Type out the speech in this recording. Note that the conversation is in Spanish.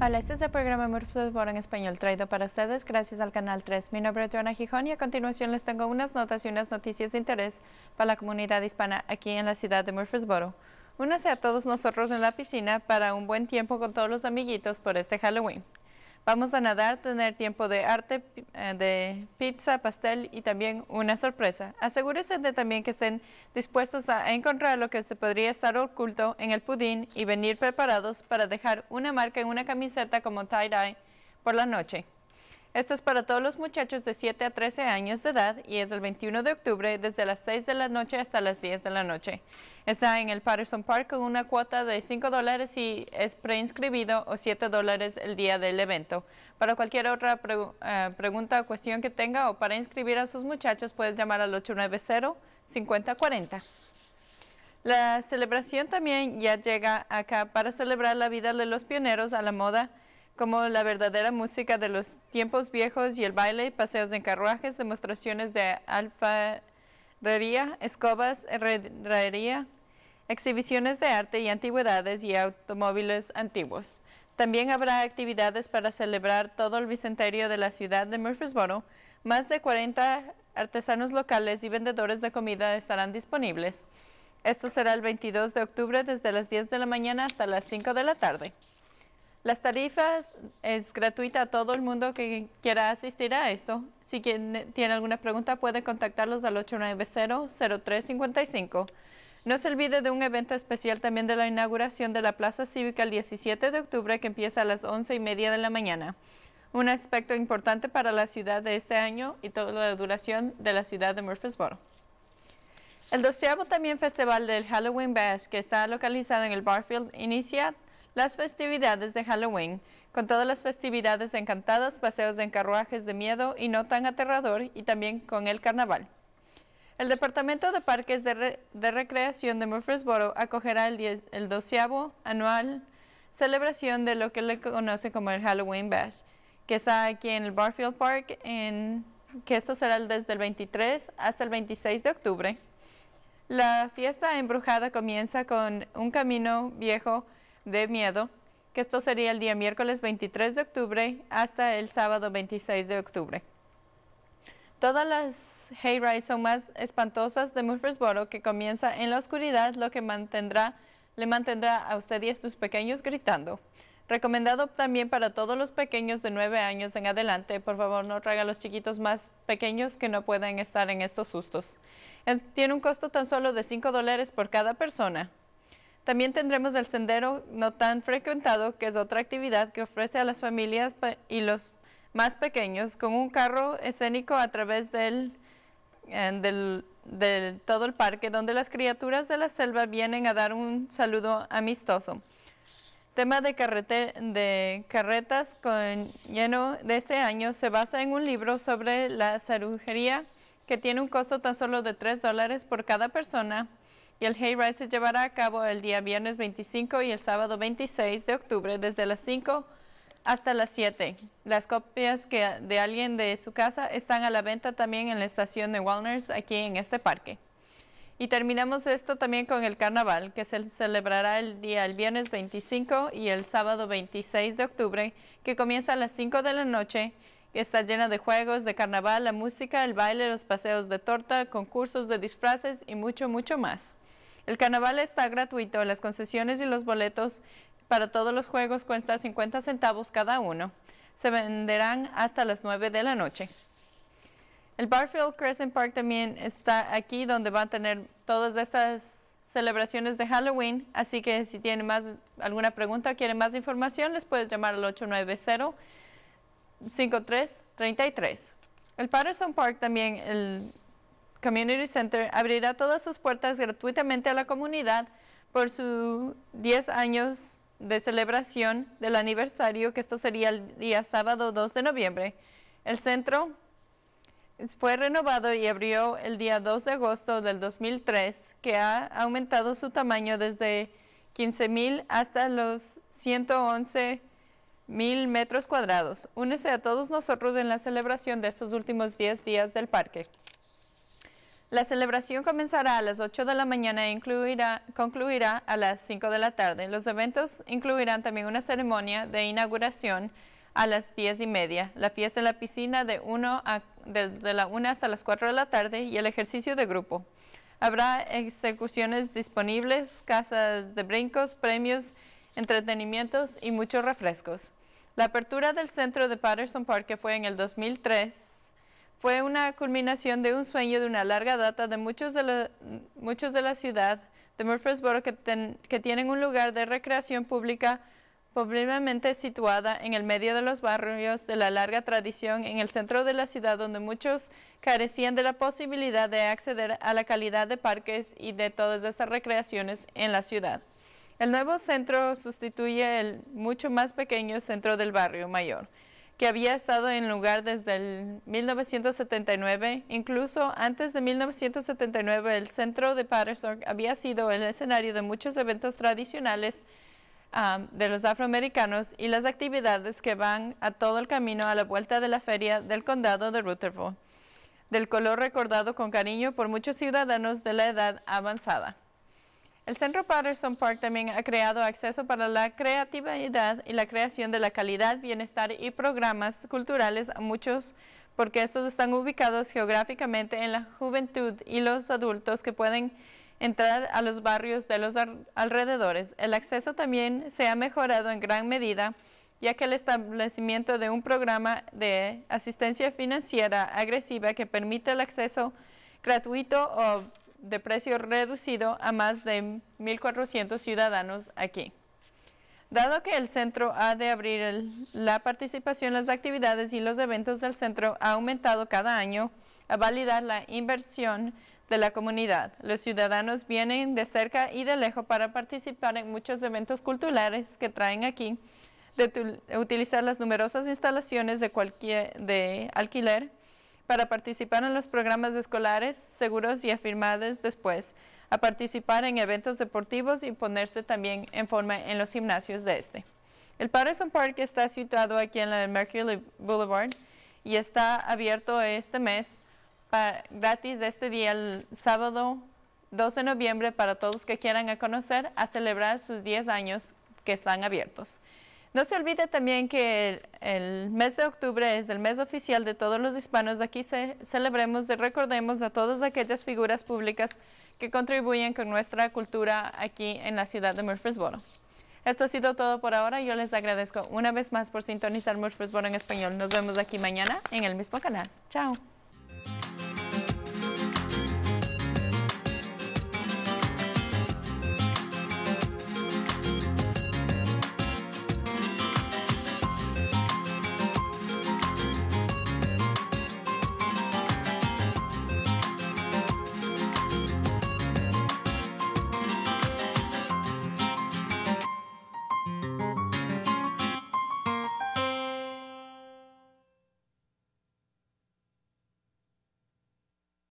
Hola, este es el programa Murfreesboro en español traído para ustedes gracias al canal 3. Mi nombre es Joana Gijón y a continuación les tengo unas notas y unas noticias de interés para la comunidad hispana aquí en la ciudad de Murfreesboro. Únase a todos nosotros en la piscina para un buen tiempo con todos los amiguitos por este Halloween. Vamos a nadar, tener tiempo de arte, eh, de pizza, pastel y también una sorpresa. Asegúrese de también que estén dispuestos a encontrar lo que se podría estar oculto en el pudín y venir preparados para dejar una marca en una camiseta como tie-dye por la noche. Esto es para todos los muchachos de 7 a 13 años de edad y es el 21 de octubre desde las 6 de la noche hasta las 10 de la noche. Está en el Patterson Park con una cuota de 5 dólares si es preinscribido o 7 dólares el día del evento. Para cualquier otra eh, pregunta o cuestión que tenga o para inscribir a sus muchachos puedes llamar al 890-5040. La celebración también ya llega acá para celebrar la vida de los pioneros a la moda como la verdadera música de los tiempos viejos y el baile, paseos en carruajes, demostraciones de alfarería, escobas, herrería, exhibiciones de arte y antigüedades y automóviles antiguos. También habrá actividades para celebrar todo el bicentenario de la ciudad de Murfreesboro. Más de 40 artesanos locales y vendedores de comida estarán disponibles. Esto será el 22 de octubre desde las 10 de la mañana hasta las 5 de la tarde. Las tarifas es gratuita a todo el mundo que quiera asistir a esto. Si tiene alguna pregunta puede contactarlos al 890-0355. No se olvide de un evento especial también de la inauguración de la Plaza Cívica el 17 de octubre que empieza a las 11 y media de la mañana. Un aspecto importante para la ciudad de este año y toda la duración de la ciudad de Murfreesboro. El doceavo también festival del Halloween Bash, que está localizado en el Barfield, inicia las festividades de Halloween, con todas las festividades encantadas, paseos en carruajes de miedo y no tan aterrador, y también con el carnaval. El Departamento de Parques de, Recreación de Murfreesboro acogerá el, 10, el doceavo anual celebración de lo que le conoce como el Halloween Bash, que está aquí en el Barfield Park, en, que esto será desde el 23 hasta el 26 de octubre. La fiesta embrujada comienza con un camino viejo de miedo, que esto sería el día miércoles 23 de octubre hasta el sábado 26 de octubre. Todas las hayrides son más espantosas de Murfreesboro que comienza en la oscuridad, lo que mantendrá, le mantendrá a usted y a sus pequeños gritando. Recomendado también para todos los pequeños de 9 años en adelante. Por favor, no traiga a los chiquitos más pequeños que no puedan estar en estos sustos. tiene un costo tan solo de 5 dólares por cada persona. También tendremos el sendero no tan frecuentado, que es otra actividad que ofrece a las familias y los más pequeños con un carro escénico a través eh, del, del, todo el parque, donde las criaturas de la selva vienen a dar un saludo amistoso tema de, de carretas con lleno de este año se basa en un libro sobre la cirugía, que tiene un costo tan solo de 3 dólares por cada persona y el Hayride se llevará a cabo el día viernes 25 y el sábado 26 de octubre desde las 5 hasta las 7. Las copias de alguien de su casa están a la venta también en la estación de Walners aquí en este parque. Y terminamos esto también con el carnaval, que se celebrará el día el viernes 25 y el sábado 26 de octubre, que comienza a las 5 de la noche. Está llena de juegos, de carnaval, la música, el baile, los paseos de torta, concursos de disfraces y mucho, mucho más. El carnaval está gratuito, las concesiones y los boletos para todos los juegos cuestan 50 centavos cada uno. Se venderán hasta las 9 de la noche. El Barfield Crescent Park también está aquí donde van a tener todas estas celebraciones de Halloween, así que si tienen más, alguna pregunta o quieren más información, les pueden llamar al 890 5333. El Patterson Park también, el Community Center abrirá todas sus puertas gratuitamente a la comunidad por sus 10 años de celebración del aniversario, que esto sería el día sábado 2 de noviembre. El centro fue renovado y abrió el día 2 de agosto del 2003, que ha aumentado su tamaño desde 15.000 hasta los 111 mil metros cuadrados. Únese a todos nosotros en la celebración de estos últimos 10 días del parque. La celebración comenzará a las 8 de la mañana e incluirá, concluirá a las 5 de la tarde. Los eventos incluirán también una ceremonia de inauguración a las 10 y media, la fiesta en la piscina de, uno la 1 hasta las 4 de la tarde y el ejercicio de grupo. Habrá ejecuciones disponibles, casas de brincos, premios, entretenimientos y muchos refrescos. La apertura del centro de Patterson Park, fue en el 2003, fue una culminación de un sueño de una larga data de muchos de la, muchos de la ciudad de Murfreesboro que, tienen un lugar de recreación pública probablemente situada en el medio de los barrios de la larga tradición en el centro de la ciudad donde muchos carecían de la posibilidad de acceder a la calidad de parques y de todas estas recreaciones en la ciudad. El nuevo centro sustituye el mucho más pequeño centro del barrio mayor que había estado en lugar desde el 1979. Incluso antes de 1979, el centro de Patterson había sido el escenario de muchos eventos tradicionales um, de los afroamericanos y las actividades que van a todo el camino a la vuelta de la feria del condado de Rutherford, del color recordado con cariño por muchos ciudadanos de la edad avanzada. El Centro Patterson Park también ha creado acceso para la creatividad y la creación de la calidad, bienestar y programas culturales a muchos porque estos están ubicados geográficamente en la juventud y los adultos que pueden entrar a los barrios de los alrededores. El acceso también se ha mejorado en gran medida, ya que el establecimiento de un programa de asistencia financiera agresiva que permite el acceso gratuito o de precio reducido a más de 1.400 ciudadanos aquí. Dado que el centro ha de abrir la participación las actividades y los eventos del centro ha aumentado cada año, a validar la inversión de la comunidad. Los ciudadanos vienen de cerca y de lejos para participar en muchos eventos culturales que traen aquí, de utilizar las numerosas instalaciones de, cualquier, de alquiler, para participar en los programas escolares, seguros y afirmados después, a participar en eventos deportivos y ponerse también en forma en los gimnasios de este. El Patterson Park está situado aquí en la Mercury Boulevard y está abierto este mes para, gratis de este día, el sábado 2 de noviembre, para todos que quieran conocer, a celebrar sus 10 años que están abiertos. No se olvide también que el, mes de octubre es el mes oficial de todos los hispanos. Aquí celebremos y recordemos a todas aquellas figuras públicas que contribuyen con nuestra cultura aquí en la ciudad de Murfreesboro. Esto ha sido todo por ahora. Yo les agradezco una vez más por sintonizar Murfreesboro en español. Nos vemos aquí mañana en el mismo canal. Chao.